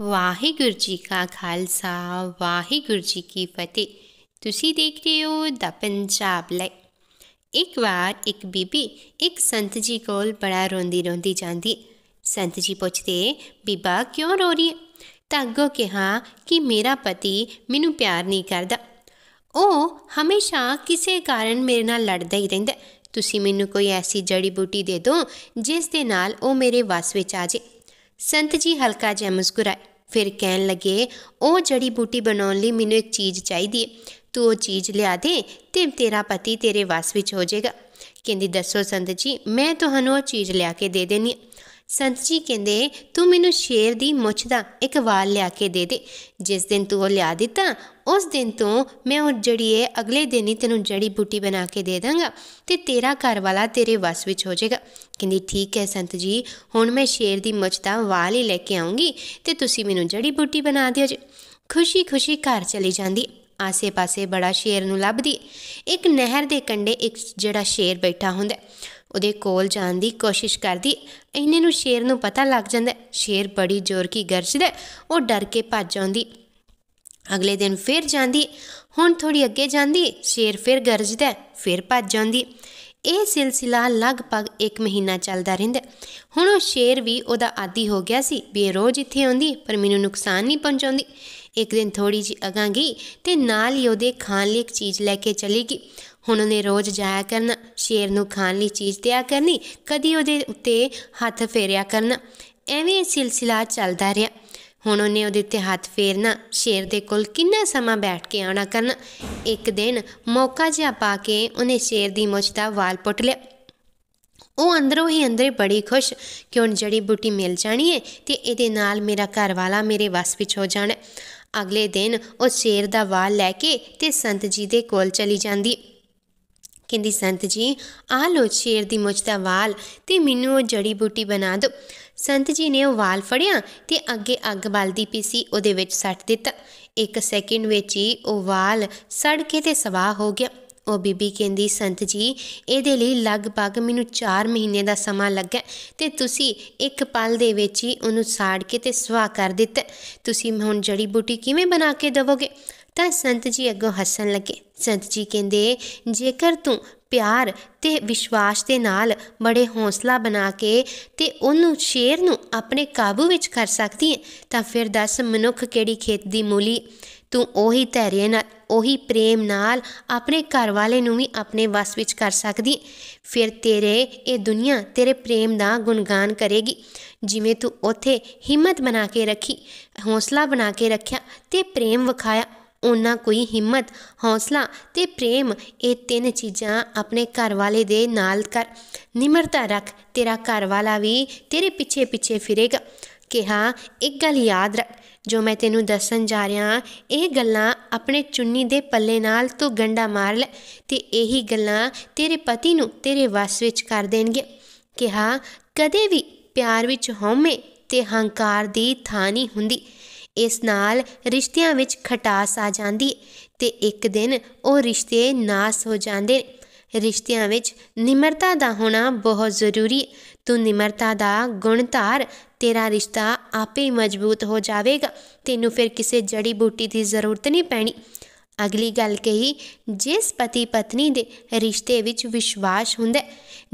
ਵਾਹਿਗੁਰੂ ਜੀ ਕਾ ਖਾਲਸਾ ਵਾਹਿਗੁਰੂ ਜੀ ਕੀ ਫਤਿਹ ਤੁਸੀਂ ਦੇਖ ਰਹੇ ਹੋ ਦਾ ਪੰਜਾਬ ਲੈ ਇੱਕ ਵਾਰ ਇੱਕ ਬੀਬੀ ਇੱਕ ਸੰਤ ਜੀ ਕੋਲ ਬੜਾ ਰੋਂਦੀ ਰੋਂਦੀ ਜਾਂਦੀ ਸੰਤ ਜੀ ਪੁੱਛਦੇ ਬੀਬਾ ਕਿਉਂ ਰੋ ਰਹੀ ਤਾਂਗੋ ਕਿਹਾ ਕਿ ਮੇਰਾ ਪਤੀ ਮੈਨੂੰ ਪਿਆਰ ਨਹੀਂ ਕਰਦਾ ਉਹ ਹਮੇਸ਼ਾ ਕਿਸੇ ਕਾਰਨ ਮੇਰੇ ਨਾਲ ਲੜਦਾ ਹੀ ਰਹਿੰਦਾ ਤੁਸੀਂ ਮੈਨੂੰ ਕੋਈ ਐਸੀ ਜੜੀ ਬੂਟੀ ਦੇ ਦਿਓ ਜਿਸ ਦੇ ਨਾਲ ਉਹ ਮੇਰੇ ਵਸ ਵਿੱਚ ਆ ਜਾਏ ਸੰਤ ਜੀ ਹਲਕਾ ਜਿਹਾ ਮੁਸਕਰਾਏ ਫਿਰ ਕਹਿਣ ਲੱਗੇ ਉਹ ਜੜੀ ਬੂਟੀ ਬਣਾਉਣ ਲਈ ਮੈਨੂੰ ਇੱਕ ਚੀਜ਼ ਚਾਹੀਦੀ ਹੈ ਤੂੰ ਉਹ ਚੀਜ਼ ਲਿਆ ਦੇ ਤੇ ਤੇਰਾ ਪਤੀ ਤੇਰੇ ਵਾਸ ਵਿੱਚ ਹੋ ਜਾਏਗਾ ਕਹਿੰਦੀ ਦੱਸੋ ਸੰਤ ਜੀ ਮੈਂ ਤੁਹਾਨੂੰ ਉਹ ਚੀਜ਼ ਲਿਆ ਕੇ ਦੇ ਦੇਣੀ ਸੰਤ ਜੀ ਕਹਿੰਦੇ ਤੂੰ ਮੈਨੂੰ ਸ਼ੇਰ ਦੀ ਮੁੱਛ ਦਾ ਇੱਕ ਵਾਲ ਲਿਆ ਕੇ ਦੇ ਦੇ ਜਿਸ ਦਿਨ ਤੂੰ ਉਹ ਲਿਆ ਦਿੱਤਾ ਉਸ ਦਿਨ ਤੋਂ ਮੈਂ ਉਹ ਜੜੀਏ ਅਗਲੇ ਦਿਨ ਹੀ ਤੈਨੂੰ ਜੜੀ ਬੂਟੀ ਬਣਾ ਕੇ ਦੇ ਦਾਂਗਾ ਤੇ ਤੇਰਾ ਘਰ ਵਾਲਾ ਤੇਰੇ ਵਸ ਵਿੱਚ ਹੋ ਜਾਏਗਾ ਕਹਿੰਦੀ ਠੀਕ ਹੈ ਸੰਤ ਜੀ ਹੁਣ ਮੈਂ ਸ਼ੇਰ ਦੀ ਮੁੱਛ ਦਾ ਵਾਲ ਹੀ ਲੈ ਕੇ ਆਉਂਗੀ ਤੇ ਤੁਸੀਂ ਮੈਨੂੰ ਜੜੀ ਬੂਟੀ ਬਣਾ ਦਿਓ ਜੀ ਖੁਸ਼ੀ-ਖੁਸ਼ੀ ਘਰ ਚਲੀ ਜਾਂਦੀ ਆਸੇ-ਪਾਸੇ ਬੜਾ ਸ਼ੇਰ ਨੂੰ ਲੱਭਦੀ ਇੱਕ ਨਹਿਰ ਦੇ ਕੰਢੇ ਇੱਕ ਜਿਹੜਾ ਸ਼ੇਰ ਬੈਠਾ ਹੁੰਦਾ ਉਹਦੇ ਕੋਲ ਜਾਣ ਦੀ ਕੋਸ਼ਿਸ਼ ਕਰਦੀ ਇੰਨੇ ਨੂੰ ਸ਼ੇਰ ਨੂੰ ਪਤਾ ਲੱਗ ਜਾਂਦਾ ਸ਼ੇਰ ਬੜੀ ਜ਼ੋਰ ਕੀ ਗਰਜਦਾ ਉਹ ਡਰ ਕੇ ਭੱਜ ਜਾਂਦੀ ਅਗਲੇ ਦਿਨ ਫੇਰ ਜਾਂਦੀ ਹੁਣ ਥੋੜੀ ਅੱਗੇ ਜਾਂਦੀ ਸ਼ੇਰ ਫੇਰ ਗਰਜਦਾ ਫੇਰ ਭੱਜ ਜਾਂਦੀ ਇਹ ਸਿਲਸਿਲਾ ਲਗਭਗ 1 ਮਹੀਨਾ ਚੱਲਦਾ ਰਹਿੰਦਾ ਹੁਣ ਉਹ ਸ਼ੇਰ ਵੀ ਉਹਦਾ ਆਦੀ ਹੋ ਗਿਆ ਸੀ ਵੀ ਇਹ ਰੋਜ਼ ਇੱਥੇ ਆਉਂਦੀ ਪਰ ਮੈਨੂੰ ਨੁਕਸਾਨ ਨਹੀਂ ਪਹੁੰਚਾਉਂਦੀ ਇੱਕ ਦਿਨ ਥੋੜੀ ਜੀ ਅਗਾਂ ਗਈ ਤੇ ਨਾਲ ਹੀ ਉਹਦੇ ਖਾਣ ਲਈ ਇੱਕ ਚੀਜ਼ ਲੈ ਕੇ ਚਲੀ ਗਈ ਹੁਣ ਉਹਨੇ ਰੋਜ਼ ਜਾਇਆ ਕਰਨ ਸ਼ੇਰ ਨੂੰ ਖਾਣ ਲਈ ਚੀਜ਼ ਦਿਆ ਕਰਨੀ ਕਦੀ ਉਹਦੇ ਉੱਤੇ ਹੱਥ ਫੇਰਿਆ ਕਰਨ ਐਵੇਂ ਇਹ ਸਿਲਸਿਲਾ ਚੱਲਦਾ ਰਿਹਾ ਹੁਣ ਉਹਨੇ ਉਹਦੇ ਉੱਤੇ ਹੱਥ ਫੇਰਨਾ ਸ਼ੇਰ ਦੇ ਕੋਲ ਕਿੰਨਾ ਸਮਾਂ ਬੈਠ ਕੇ ਆਉਣਾ ਕਰਨ ਇੱਕ ਦਿਨ ਮੌਕਾ ਜਿਹਾ ਪਾ ਕੇ ਉਹਨੇ ਸ਼ੇਰ ਦੀ ਮੁੱਛ ਦਾ ਵਾਲ ਪੁੱਟ ਲਿਆ ਉਹ ਅੰਦਰੋਂ ਹੀ ਅੰਦਰੇ ਬੜੀ ਖੁਸ਼ ਕਿ ਹੁਣ ਜੜੀ ਬੂਟੀ ਮਿਲ ਜਾਣੀ ਹੈ ਤੇ ਇਹਦੇ ਨਾਲ ਮੇਰਾ ਘਰ ਵਾਲਾ ਮੇਰੇ ਵਸ ਵਿੱਚ ਹੋ ਜਾਣਾ ਅਗਲੇ ਦਿਨ ਉਹ ਸ਼ੇਰ ਦਾ ਵਾਲ ਲੈ ਕੇ ਤੇ ਸੰਤ ਜੀ ਦੇ ਕੋਲ ਚਲੀ ਜਾਂਦੀ ਕਹਿੰਦੀ ਸੰਤ ਜੀ ਆ ਲੋ ਛੇਰ ਦੀ ਮੁੱਛ ਦਾ ਵਾਲ ਤੇ ਮੈਨੂੰ ਉਹ ਜੜੀ ਬੂਟੀ ਬਣਾ ਦੋ ਸੰਤ ਜੀ ਨੇ ਉਹ ਵਾਲ ਫੜਿਆ ਤੇ ਅੱਗੇ ਅੱਗ ਬਲਦੀ ਪਈ ਸੀ ਉਹਦੇ ਵਿੱਚ ਸੱਟ ਦਿੱਤਾ ਇੱਕ ਸੈਕਿੰਡ ਵਿੱਚ ਹੀ ਉਹ ਵਾਲ ਸੜ ਕੇ ਤੇ ਸਵਾਹ ਹੋ ਗਿਆ ਉਹ ਬੀਬੀ ਕਹਿੰਦੀ ਸੰਤ ਜੀ ਇਹਦੇ ਲਈ ਲਗਭਗ ਮੈਨੂੰ 4 ਮਹੀਨੇ ਦਾ ਸਮਾਂ ਲੱਗਾ ਤੇ ਤੁਸੀਂ ਇੱਕ ਪਲ ਦੇ ਵਿੱਚ ਹੀ ਉਹਨੂੰ ਸਾੜ ਕੇ ਤੇ ਸਵਾਹ ਕਰ ਦਿੱਤਾ ਤੁਸੀਂ ਹੁਣ ਜੜੀ ਬੂਟੀ ਕਿਵੇਂ ਬਣਾ ਕੇ ਦਵੋਗੇ ਤਾਂ ਸੰਤ ਜੀ ਅੱਗੋਂ ਹੱਸਣ ਲੱਗੇ ਸੰਤ ਜੀ ਕਹਿੰਦੇ ਜੇਕਰ ਤੂੰ ਪਿਆਰ ਤੇ ਵਿਸ਼ਵਾਸ ਦੇ ਨਾਲ ਬੜੇ ਹੌਸਲਾ ਬਣਾ ਕੇ ਤੇ ਉਹਨੂੰ ਸ਼ੇਰ ਨੂੰ ਆਪਣੇ ਕਾਬੂ ਵਿੱਚ ਕਰ ਸਕਦੀ ਹੈ ਤਾਂ ਫਿਰ ਦੱਸ ਮਨੁੱਖ ਕਿਹੜੀ ਖੇਤ ਦੀ ਮੂਲੀ ਤੂੰ ਉਹੀ ਧੈਰਯ ਨਾਲ ਉਹੀ ਪ੍ਰੇਮ ਨਾਲ ਆਪਣੇ ਘਰ ਵਾਲੇ ਨੂੰ ਵੀ ਆਪਣੇ ਵਸ ਵਿੱਚ ਕਰ ਸਕਦੀ ਫਿਰ ਤੇਰੇ ਇਹ ਦੁਨੀਆ ਤੇਰੇ ਪ੍ਰੇਮ ਦਾ ਗੁਣਗਾਨ ਕਰੇਗੀ ਜਿਵੇਂ ਤੂੰ ਉਥੇ ਹਿੰਮਤ ਬਣਾ ਕੇ ਰੱਖੀ ਹੌਸਲਾ ਬਣਾ ਕੇ ਰੱਖਿਆ ਤੇ ਪ੍ਰੇਮ ਵਿਖਾਇਆ ਉਹਨਾਂ ਕੋਈ ਹਿੰਮਤ ਹੌਸਲਾ ਤੇ ਪ੍ਰੇਮ ਇਹ ਤਿੰਨ ਚੀਜ਼ਾਂ ਆਪਣੇ ਘਰ ਵਾਲੇ ਦੇ ਨਾਲ ਕਰ ਨਿਮਰਤਾ ਰੱਖ ਤੇਰਾ ਘਰ ਵਾਲਾ ਵੀ ਤੇਰੇ ਪਿੱਛੇ ਪਿੱਛੇ ਫਿਰੇਗਾ ਕਿ ਹਾਂ ਇੱਕ ਗੱਲ ਯਾਦ ਰੱਖ ਜੋ ਮੈਂ ਤੈਨੂੰ ਦੱਸਣ ਜਾ ਰਿਹਾ ਇਹ ਗੱਲਾਂ ਆਪਣੇ ਚੁੰਨੀ ਦੇ ਪੱਲੇ ਨਾਲ ਤੂੰ ਗੰਡਾ ਮਾਰ ਲੈ ਤੇ ਇਹੀ ਗੱਲਾਂ ਤੇਰੇ ਪਤੀ ਨੂੰ ਤੇਰੇ ਵਸ ਵਿੱਚ ਕਰ ਦੇਣਗੇ ਕਿ ਹਾਂ ਕਦੇ ਵੀ ਪਿਆਰ ਵਿੱਚ ਹਉਮੈ ਤੇ ਹੰਕਾਰ ਦੀ ਥਾਂ ਨਹੀਂ ਹੁੰਦੀ ਇਸ ਨਾਲ ਰਿਸ਼ਤਿਆਂ ਵਿੱਚ ਖਟਾਸ ਆ ਜਾਂਦੀ ਤੇ ਇੱਕ ਦਿਨ ਉਹ ਰਿਸ਼ਤੇ ਨਾਸ ਹੋ ਜਾਂਦੇ ਰਿਸ਼ਤਿਆਂ ਵਿੱਚ ਨਿਮਰਤਾ ਦਾ ਹੋਣਾ ਬਹੁਤ ਜ਼ਰੂਰੀ ਤੂੰ ਨਿਮਰਤਾ ਦਾ ਗੁਣ ਧਾਰ ਤੇਰਾ ਰਿਸ਼ਤਾ ਆਪੇ ਮਜ਼ਬੂਤ ਹੋ ਜਾਵੇਗਾ ਤੈਨੂੰ ਫਿਰ ਕਿਸੇ ਜੜੀ ਬੂਟੀ ਦੀ ਜ਼ਰੂਰਤ ਨਹੀਂ ਪੈਣੀ ਅਗਲੀ ਗੱਲ ਕਹੀ ਜਿਸ ਪਤੀ ਪਤਨੀ ਦੇ ਰਿਸ਼ਤੇ ਵਿੱਚ ਵਿਸ਼ਵਾਸ ਹੁੰਦਾ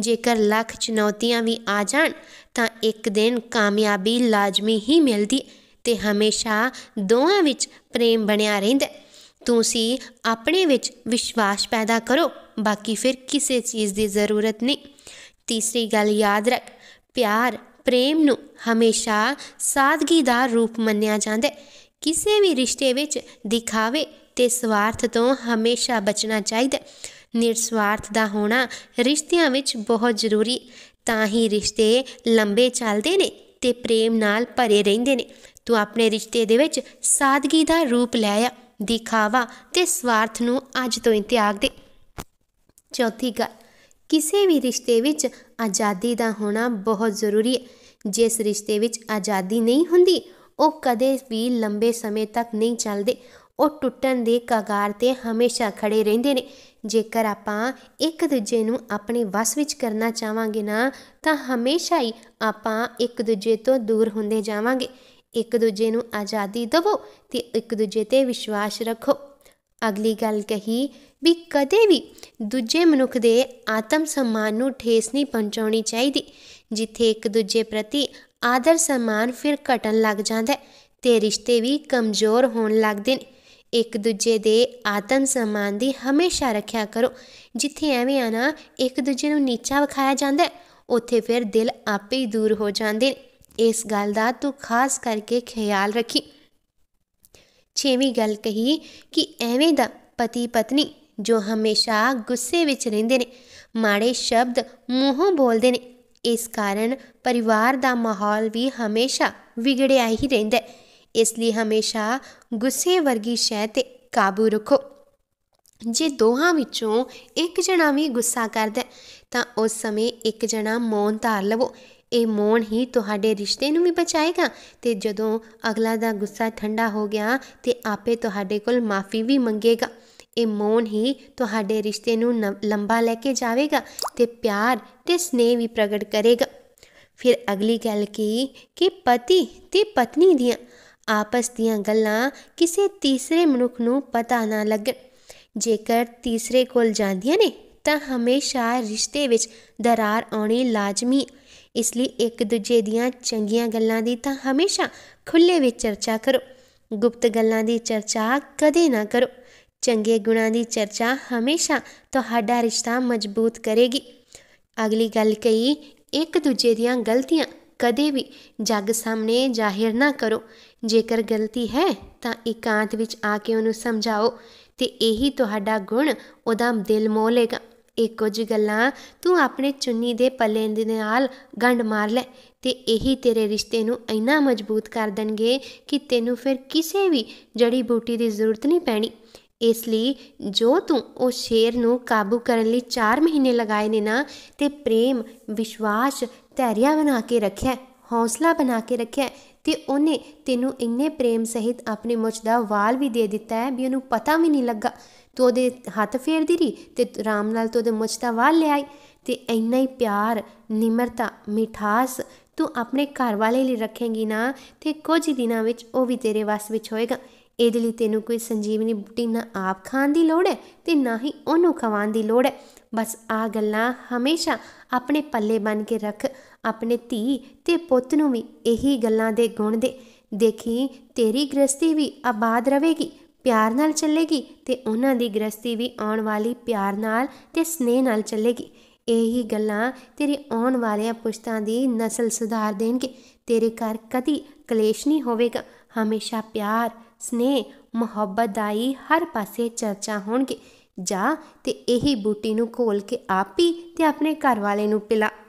ਜੇਕਰ ਲੱਖ ਚੁਣੌਤੀਆਂ ਵੀ ਆ ਜਾਣ ਤਾਂ ਇੱਕ ਦਿਨ ਕਾਮਯਾਬੀ ਲਾਜ਼ਮੀ ਹੀ ਮਿਲਦੀ ਹੈ ਤੇ ਹਮੇਸ਼ਾ ਦੋਹਾਂ ਵਿੱਚ ਪ੍ਰੇਮ ਬਣਿਆ ਰਹਿੰਦਾ ਤੁਸੀਂ ਆਪਣੇ ਵਿੱਚ ਵਿਸ਼ਵਾਸ ਪੈਦਾ ਕਰੋ ਬਾਕੀ ਫਿਰ ਕਿਸੇ ਚੀਜ਼ ਦੀ ਜ਼ਰੂਰਤ ਨਹੀਂ ਤੀਸਰੀ ਗੱਲ ਯਾਦ ਰੱਖ ਪਿਆਰ ਪ੍ਰੇਮ ਨੂੰ ਹਮੇਸ਼ਾ ਸਾਦਗੀ ਦਾ ਰੂਪ ਮੰਨਿਆ ਜਾਂਦਾ ਹੈ ਕਿਸੇ ਵੀ ਰਿਸ਼ਤੇ ਵਿੱਚ ਦਿਖਾਵੇ ਤੇ ਸਵਾਰਥ ਤੋਂ ਹਮੇਸ਼ਾ ਬਚਣਾ ਚਾਹੀਦਾ ਨਿਰਸਵਾਰਥ ਦਾ ਹੋਣਾ ਰਿਸ਼ਤਿਆਂ ਵਿੱਚ ਬਹੁਤ ਜ਼ਰੂਰੀ ਤਾਂ ਹੀ ਰਿਸ਼ਤੇ ਲੰਬੇ ਚੱਲਦੇ ਨੇ ਤੇ ਪ੍ਰੇਮ ਨਾਲ ਭਰੇ ਰਹਿੰਦੇ ਨੇ ਤੂੰ ਆਪਣੇ ਰਿਸ਼ਤੇ ਦੇ ਵਿੱਚ ਸਾਦਗੀ ਦਾ ਰੂਪ ਲੈ ਆ ਦਿਖਾਵਾ ਤੇ ਸਵਾਰਥ ਨੂੰ ਅੱਜ ਤੋਂ ਹੀ ਤਿਆਗ ਦੇ ਚੌਥੀ ਗੱਲ ਕਿਸੇ ਵੀ ਰਿਸ਼ਤੇ ਵਿੱਚ ਆਜ਼ਾਦੀ ਦਾ ਹੋਣਾ ਬਹੁਤ ਜ਼ਰੂਰੀ ਹੈ ਜਿਸ ਰਿਸ਼ਤੇ ਵਿੱਚ ਆਜ਼ਾਦੀ ਨਹੀਂ ਹੁੰਦੀ ਉਹ ਕਦੇ ਵੀ ਲੰਬੇ ਸਮੇਂ ਤੱਕ ਨਹੀਂ ਚੱਲਦੇ ਉਹ ਟੁੱਟਣ ਦੇ ਕਗਾਰ ਤੇ ਹਮੇਸ਼ਾ ਖੜੇ ਰਹਿੰਦੇ ਨੇ ਜੇਕਰ ਆਪਾਂ ਇੱਕ ਦੂਜੇ ਨੂੰ ਆਪਣੇ ਵਸ ਵਿੱਚ ਕਰਨਾ ਚਾਹਾਂਗੇ ਨਾ ਤਾਂ ਹਮੇਸ਼ਾ ਹੀ ਆਪਾਂ ਇੱਕ ਦੂਜੇ ਤੋਂ ਦੂਰ ਹੁੰਦੇ ਜਾਵਾਂਗੇ ਇੱਕ ਦੂਜੇ ਨੂੰ ਆਜ਼ਾਦੀ ਦਿਵੋ ਤੇ ਇੱਕ ਦੂਜੇ ਤੇ ਵਿਸ਼ਵਾਸ ਰੱਖੋ ਅਗਲੀ ਗੱਲ ਕਹੀ ਵੀ ਕਦੇ ਵੀ ਦੂਜੇ ਮਨੁੱਖ ਦੇ ਆਤਮ ਸਨਮਾਨ ਨੂੰ ਠੇਸ ਨਹੀਂ ਪਹੁੰਚਾਉਣੀ ਚਾਹੀਦੀ ਜਿੱਥੇ ਇੱਕ ਦੂਜੇ ਪ੍ਰਤੀ ਆਦਰ ਸਨਮਾਨ ਫਿਰ ਘਟਣ ਲੱਗ ਜਾਂਦਾ ਤੇ ਰਿਸ਼ਤੇ ਵੀ ਕਮਜ਼ੋਰ ਹੋਣ ਲੱਗਦੇ ਨੇ ਇੱਕ ਦੂਜੇ ਦੇ ਆਤਮ ਸਨਮਾਨ ਦੀ ਹਮੇਸ਼ਾ ਰੱਖਿਆ ਕਰੋ ਜਿੱਥੇ ਐਵੇਂ ਆ ਨਾ ਇੱਕ ਦੂਜੇ ਨੂੰ ਨੀਚਾ ਵਿਖਾਇਆ ਜਾਂਦਾ ਉੱਥੇ ਫਿਰ ਦਿਲ ਆਪੇ ਹੀ ਦੂਰ ਹੋ ਜਾਂਦੇ ਨੇ ਇਸ ਗੱਲ ਦਾ ਤੂੰ ਖਾਸ ਕਰਕੇ ਖਿਆਲ ਰੱਖੀ ਛੇਵੀਂ ਗੱਲ ਕਹੀ ਕਿ ਐਵੇਂ ਦਾ ਪਤੀ ਪਤਨੀ ਜੋ ਹਮੇਸ਼ਾ ਗੁੱਸੇ ਵਿੱਚ ਰਹਿੰਦੇ ਨੇ ਮਾੜੇ ਸ਼ਬਦ ਮੂੰਹੋਂ ਬੋਲਦੇ ਨੇ ਇਸ ਕਾਰਨ ਪਰਿਵਾਰ ਦਾ ਮਾਹੌਲ ਵੀ ਹਮੇਸ਼ਾ ਵਿਗੜਿਆ ਹੀ ਰਹਿੰਦਾ ਹੈ ਇਸ ਲਈ ਹਮੇਸ਼ਾ ਗੁੱਸੇ ਵਰਗੀ ਸ਼ੈ ਤੇ ਕਾਬੂ ਰੱਖੋ ਜੇ ਦੋਹਾਂ ਵਿੱਚੋਂ ਇੱਕ ਜਣਾ ਵੀ ਗੁੱਸਾ ਕਰਦਾ ਤਾਂ ਉਸ ਸਮੇਂ ਇੱਕ ਜਣਾ ਮੌਨ ਧਾਰ ਲਵੋ ਇਹ ਮੌਨ ਹੀ ਤੁਹਾਡੇ ਰਿਸ਼ਤੇ ਨੂੰ ਵੀ ਬਚਾਏਗਾ ਤੇ ਜਦੋਂ ਅਗਲਾ ਦਾ ਗੁੱਸਾ ਠੰਡਾ ਹੋ ਗਿਆ ਤੇ ਆਪੇ ਤੁਹਾਡੇ ਕੋਲ ਮਾਫੀ ਵੀ ਮੰਗੇਗਾ ਇਹ ਮੌਨ ਹੀ ਤੁਹਾਡੇ ਰਿਸ਼ਤੇ ਨੂੰ ਲੰਬਾ ਲੈ ਕੇ ਜਾਵੇਗਾ ਤੇ ਪਿਆਰ ਤੇ ਸਨੇਹ ਵੀ ਪ੍ਰਗਟ ਕਰੇਗਾ ਫਿਰ ਅਗਲੀ ਗੱਲ ਕੀ ਕਿ ਪਤੀ ਤੇ ਪਤਨੀ ਦੀਆਂ ਆਪਸ ਦੀਆਂ ਗੱਲਾਂ ਕਿਸੇ ਤੀਸਰੇ ਮਨੁੱਖ ਨੂੰ ਪਤਾ ਨਾ ਲੱਗੇ ਜੇਕਰ ਤੀਸਰੇ ਕੋਲ ਜਾਂਦੀਆਂ ਨੇ ਤਾਂ ਹਮੇਸ਼ਾ ਰਿਸ਼ਤੇ ਵਿੱਚ ਦਰਾਰ ਆਉਣੀ ਲਾਜ਼ਮੀ ਇਸ ਲਈ ਇੱਕ ਦੂਜੇ ਦੀਆਂ ਚੰਗੀਆਂ ਗੱਲਾਂ ਦੀ ਤਾਂ ਹਮੇਸ਼ਾ ਖੁੱਲੇ ਵਿੱਚ ਚਰਚਾ ਕਰੋ ਗੁਪਤ ਗੱਲਾਂ ਦੀ ਚਰਚਾ ਕਦੇ ਨਾ ਕਰੋ ਚੰਗੇ ਗੁਣਾਂ ਦੀ ਚਰਚਾ ਹਮੇਸ਼ਾ ਤੁਹਾਡਾ ਰਿਸ਼ਤਾ ਮਜ਼ਬੂਤ ਕਰੇਗੀ ਅਗਲੀ ਗੱਲ ਕਹੀ ਇੱਕ ਦੂਜੇ ਦੀਆਂ ਗਲਤੀਆਂ ਕਦੇ ਵੀ ਜੱਗ ਸਾਹਮਣੇ ਜ਼ਾਹਿਰ ਨਾ ਕਰੋ ਜੇਕਰ ਗਲਤੀ ਹੈ ਤਾਂ ਇਕਾਂਤ ਵਿੱਚ ਆ ਕੇ ਉਹਨੂੰ ਸਮਝਾਓ ਤੇ ਇਹੀ ਤੁਹਾਡਾ ਗੁਣ ਉਹਦਾ ਦਿਲ ਮੋਹ ਲੇਗਾ ਇੱਕੋ ਜਿਹੀ ਗੱਲਾਂ ਤੂੰ ਆਪਣੇ ਚੁੰਨੀ ਦੇ ਪੱਲੇ ਦੇ ਨਾਲ ਗੰਢ ਮਾਰ ਲੈ ਤੇ ਇਹੀ ਤੇਰੇ ਰਿਸ਼ਤੇ ਨੂੰ ਇੰਨਾ ਮਜ਼ਬੂਤ ਕਰ ਦੇਣਗੇ ਕਿ ਤੈਨੂੰ ਫਿਰ ਕਿਸੇ ਵੀ ਜੜੀ ਬੂਟੀ ਦੀ ਜ਼ਰੂਰਤ ਨਹੀਂ ਪੈਣੀ ਇਸ ਲਈ ਜੋ ਤੂੰ ਉਹ ਸ਼ੇਰ ਨੂੰ ਕਾਬੂ ਕਰਨ ਲਈ 4 ਮਹੀਨੇ ਲਗਾਏ ਨੇ ਨਾ ਤੇ ਪ੍ਰੇਮ ਵਿਸ਼ਵਾਸ ਧੈਰਿਆ ਬਣਾ ਕੇ ਰੱਖਿਆ ਹੌਸਲਾ ਬਣਾ ਕੇ ਰੱਖਿਆ ਤੇ ਉਹਨੇ ਤੈਨੂੰ ਇੰਨੇ ਪ੍ਰੇਮ ਸਹਿਤ ਆਪਣੇ ਮੁੱਛ ਦਾ ਵਾਲ ਵੀ ਦੇ ਦਿੱਤਾ ਹੈ ਵੀ ਉਹਨੂੰ ਪਤਾ ਵੀ ਨਹੀਂ ਲੱਗਾ ਤੂੰ ਉਹਦੇ ਹੱਥ ਫੇਰਦੀ ਰਹੀ ਤੇ ਆਰਾਮ ਨਾਲ ਤੂੰ ਉਹਦੇ ਮੁੱਛ ਦਾ ਵਾਲ ਲਿਆਈ ਤੇ ਐਨਾ ਹੀ ਪਿਆਰ ਨਿਮਰਤਾ ਮਿਠਾਸ ਤੂੰ ਆਪਣੇ ਘਰ ਵਾਲੇ ਲਈ ਰੱਖੇਂਗੀ ਨਾ ਤੇ ਕੁਝ ਦਿਨਾਂ ਵਿੱਚ ਉਹ ਵੀ ਤੇਰੇ ਵਸ ਵਿੱਚ ਹੋਏਗਾ ਇਹਦੇ ਲਈ ਤੈਨੂੰ ਕੋਈ ਸੰਜੀਵਨੀ ਬੂਟੀ ਨਾ ਆਪ ਖਾਣ ਦੀ ਲੋੜ ਹੈ ਤੇ ਨਾ ਹੀ ਉਹਨੂੰ ਖਵਾਣ ਦੀ ਲੋੜ ਹੈ ਬਸ ਆ ਗੱਲਾਂ ਹਮੇਸ਼ਾ ਆਪਣੇ ਪੱਲੇ ਬਨ ਕੇ ਰੱਖ ਆਪਣੇ ਧੀ ਤੇ ਪੁੱਤ ਨੂੰ ਵੀ ਇਹੀ ਗੱਲਾਂ ਦੇ ਗੁਣ ਦੇ ਦੇਖੀ ਤੇਰੀ ਗ੍ਰਸਤੀ ਵੀ ਆਬਾਦ ਰਹੇਗੀ ਪਿਆਰ ਨਾਲ ਚੱਲੇਗੀ ਤੇ ਉਹਨਾਂ ਦੀ ਗ੍ਰਸਤੀ ਵੀ ਆਉਣ ਵਾਲੀ ਪਿਆਰ ਨਾਲ ਤੇ ਸਨੇਹ ਨਾਲ ਚੱਲੇਗੀ ਇਹੀ ਗੱਲਾਂ ਤੇਰੇ ਆਉਣ ਵਾਲਿਆਂ ਪੁਸ਼ਤਾਂ ਦੀ ਨਸਲ ਸੁਧਾਰ ਦੇਣਗੇ ਤੇਰੇ ਘਰ ਕਦੀ ਕਲੇਸ਼ ਨਹੀਂ ਹੋਵੇਗਾ ਹਮੇਸ਼ਾ ਪਿਆਰ ਸਨੇਹ ਮੁਹੱਬਤ ਦਾਈ ਹਰ ਪਾਸੇ ਚਰਚਾ ਹੋਣਗੇ ਜਾ ਤੇ ਇਹੀ ਬੂਟੀ ਨੂੰ ਖੋਲ ਕੇ ਆਪੀ ਤੇ ਆਪਣੇ ਘਰ ਵਾਲੇ ਨੂੰ ਪਿਲਾ